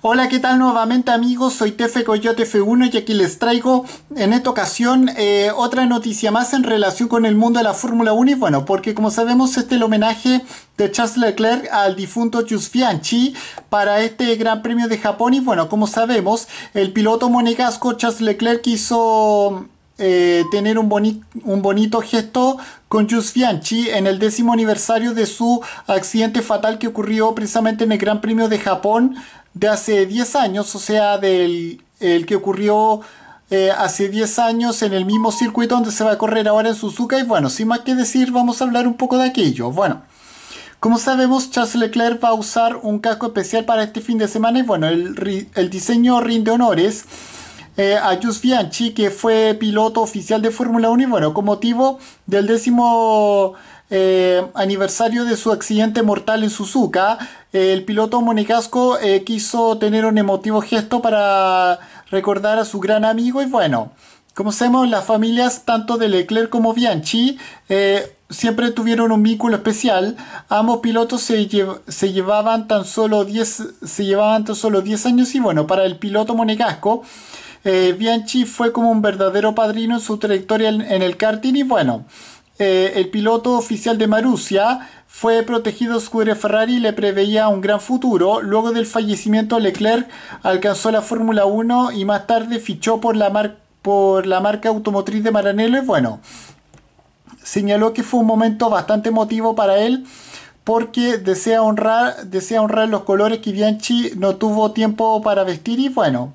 Hola, ¿qué tal nuevamente amigos? Soy Tefe Coyote F1 y aquí les traigo en esta ocasión eh, otra noticia más en relación con el mundo de la Fórmula 1 y bueno, porque como sabemos este es el homenaje de Charles Leclerc al difunto fianchi para este Gran Premio de Japón y bueno, como sabemos el piloto monegasco Charles Leclerc quiso eh, tener un, un bonito gesto con Jus Fianchi en el décimo aniversario de su accidente fatal que ocurrió precisamente en el Gran Premio de Japón de hace 10 años, o sea, del que ocurrió eh, hace 10 años en el mismo circuito donde se va a correr ahora en Suzuka. Y bueno, sin más que decir, vamos a hablar un poco de aquello. Bueno, como sabemos, Charles Leclerc va a usar un casco especial para este fin de semana. Y bueno, el diseño rinde honores eh, a Bianchi, que fue piloto oficial de Fórmula 1 y bueno, con motivo del décimo eh, aniversario de su accidente mortal en Suzuka, el piloto monegasco eh, quiso tener un emotivo gesto para recordar a su gran amigo y bueno, como sabemos, las familias tanto de Leclerc como Bianchi siempre tuvieron un vínculo especial. Ambos pilotos se, llevaban tan solo 10 se llevaban tan solo 10 años y bueno, para el piloto monegasco eh, Bianchi fue como un verdadero padrino en su trayectoria en, el karting y bueno, eh, el piloto oficial de Marussia fue protegido Scuderia Ferrari y le preveía un gran futuro. Luego del fallecimiento Leclerc alcanzó la Fórmula 1 y más tarde fichó por la, por la marca automotriz de Maranello y bueno, señaló que fue un momento bastante emotivo para él porque desea honrar, desea honrar los colores que Bianchi no tuvo tiempo para vestir y bueno,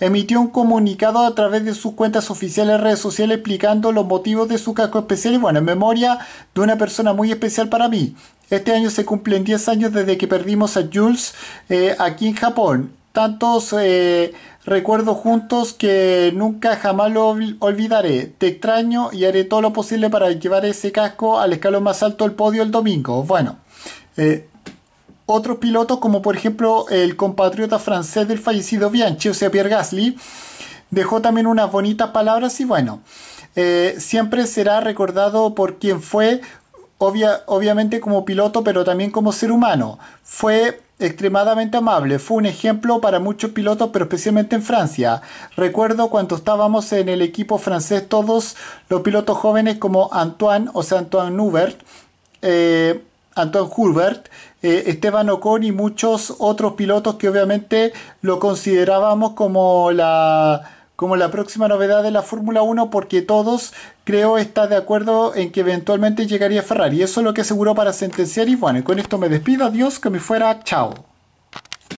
emitió un comunicado a través de sus cuentas oficiales redes sociales explicando los motivos de su casco especial y bueno, en memoria de una persona muy especial para mí. Este año se cumplen 10 años desde que perdimos a Jules eh, aquí en Japón. Tantos eh, recuerdos juntos que nunca jamás lo olvidaré. Te extraño y haré todo lo posible para llevar ese casco al escalón más alto del podio el domingo. Bueno, eh, otros pilotos, como por ejemplo el compatriota francés del fallecido Bianchi, o sea, Pierre Gasly, dejó también unas bonitas palabras y bueno, eh, siempre será recordado por quien fue, obvia, obviamente como piloto, pero también como ser humano. Fue extremadamente amable, fue un ejemplo para muchos pilotos, pero especialmente en Francia. Recuerdo cuando estábamos en el equipo francés, todos los pilotos jóvenes como Antoine, o sea, Antoine nubert eh, Anton Hulbert, eh, Esteban Ocon y muchos otros pilotos que obviamente lo considerábamos como la, como la próxima novedad de la Fórmula 1 porque todos creo está de acuerdo en que eventualmente llegaría Ferrari. Eso es lo que aseguró para sentenciar y bueno, con esto me despido, adiós, que me fuera, chao.